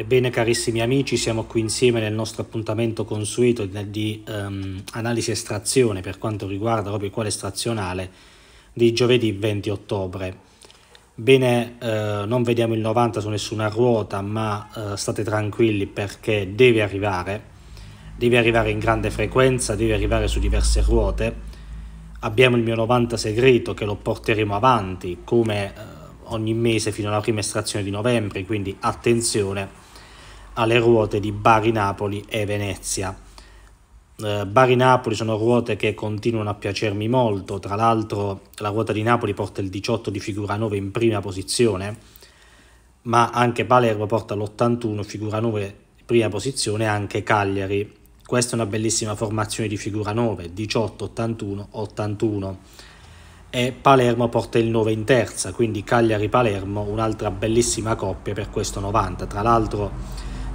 Ebbene carissimi amici, siamo qui insieme nel nostro appuntamento consueto di, um, analisi estrazione per quanto riguarda proprio quale estrazionale di giovedì 20 ottobre. Bene, eh, non vediamo il 90 su nessuna ruota, ma eh, state tranquilli perché deve arrivare, deve arrivare in grande frequenza, deve arrivare su diverse ruote. Abbiamo il mio 90 segreto che lo porteremo avanti come eh, ogni mese fino alla prima estrazione di novembre, quindi attenzione alle ruote di Bari Napoli e Venezia. Eh, Bari Napoli sono ruote che continuano a piacermi molto, tra l'altro la ruota di Napoli porta il 18 di figura 9 in prima posizione, ma anche Palermo porta l'81 figura 9 in prima posizione anche Cagliari. Questa è una bellissima formazione di figura 9, 18, 81, 81 e Palermo porta il 9 in terza, quindi Cagliari-Palermo, un'altra bellissima coppia per questo 90. Tra l'altro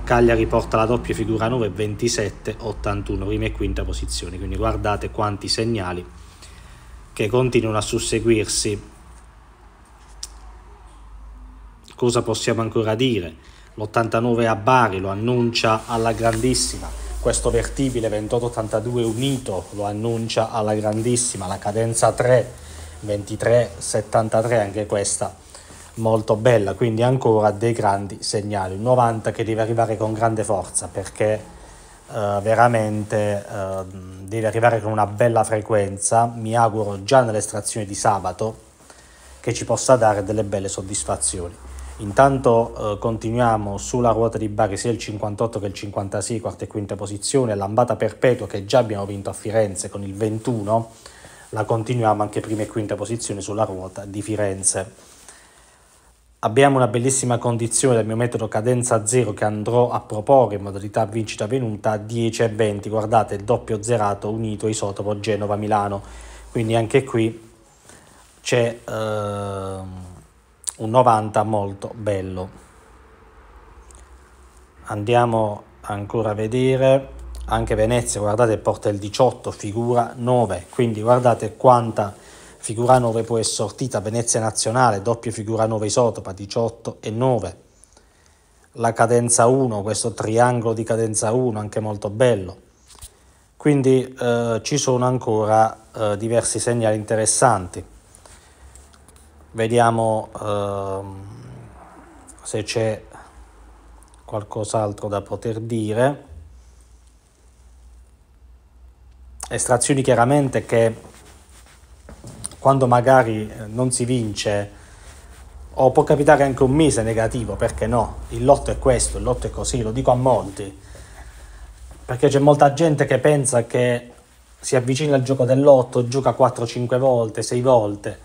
Cagliari porta la doppia figura 9, 27, 81, prima e quinta posizione, quindi guardate quanti segnali che continuano a susseguirsi. Cosa possiamo ancora dire? L'89 a Bari lo annuncia alla grandissima, questo vertibile 28-82 unito lo annuncia alla grandissima, la cadenza 3, 23-73, anche questa molto bella, quindi ancora dei grandi segnali. Un 90 che deve arrivare con grande forza perché Uh, veramente uh, deve arrivare con una bella frequenza, mi auguro già nell'estrazione di sabato, che ci possa dare delle belle soddisfazioni. Intanto uh, continuiamo sulla ruota di Bari sia il 58 che il 56, quarta e quinta posizione, l'ambata perpetua che già abbiamo vinto a Firenze con il 21, la continuiamo anche prima e quinta posizione sulla ruota di Firenze. Abbiamo una bellissima condizione del mio metodo cadenza zero che andrò a proporre in modalità vincita venuta 10 e 20, guardate il doppio zerato unito isotopo Genova-Milano, quindi anche qui c'è eh, un 90 molto bello. Andiamo ancora a vedere, anche Venezia, guardate porta il 18, figura 9, quindi guardate quanta Figura 9 poi è sortita Venezia Nazionale, doppia figura 9 isotopa 18 e 9. La cadenza 1, questo triangolo di cadenza 1, anche molto bello. Quindi eh, ci sono ancora eh, diversi segnali interessanti. Vediamo eh, se c'è qualcos'altro da poter dire. Estrazioni chiaramente che quando magari eh, non si vince o può capitare anche un mese negativo, perché no? Il lotto è questo, il lotto è così, lo dico a molti. Perché c'è molta gente che pensa che si avvicina al gioco del lotto, gioca 4-5 volte, 6 volte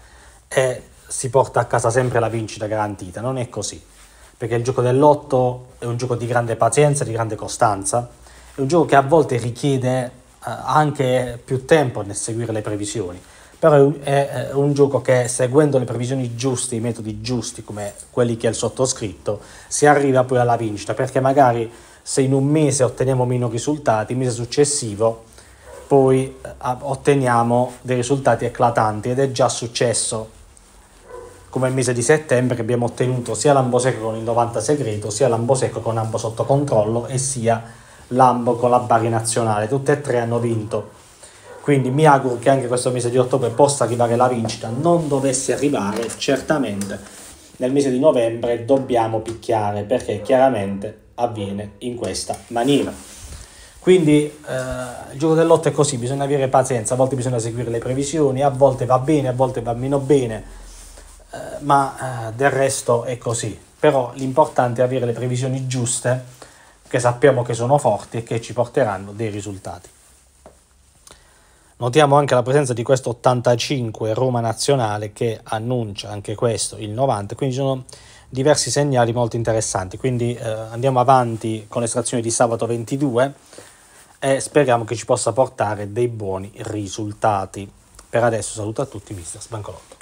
e si porta a casa sempre la vincita garantita. Non è così. Perché il gioco del lotto è un gioco di grande pazienza, di grande costanza, è un gioco che a volte richiede eh, anche più tempo nel seguire le previsioni però è un gioco che seguendo le previsioni giuste, i metodi giusti come quelli che ha il sottoscritto, si arriva poi alla vincita, perché magari se in un mese otteniamo meno risultati, il mese successivo poi eh, otteniamo dei risultati eclatanti ed è già successo come il mese di settembre che abbiamo ottenuto sia l'ambo secco con il 90 segreto, sia l'ambo secco con ambo sotto controllo e sia l'ambo con la Bari nazionale, tutte e tre hanno vinto quindi mi auguro che anche questo mese di ottobre possa arrivare la vincita, non dovesse arrivare certamente nel mese di novembre dobbiamo picchiare perché chiaramente avviene in questa maniera. Quindi eh, il gioco del lotto è così, bisogna avere pazienza, a volte bisogna seguire le previsioni, a volte va bene, a volte va meno bene, eh, ma eh, del resto è così. Però l'importante è avere le previsioni giuste, che sappiamo che sono forti e che ci porteranno dei risultati. Notiamo anche la presenza di questo 85 Roma Nazionale che annuncia anche questo il 90, quindi sono diversi segnali molto interessanti. Quindi eh, andiamo avanti con l'estrazione di sabato 22 e speriamo che ci possa portare dei buoni risultati. Per adesso saluto a tutti, Mr. Sbancolotto.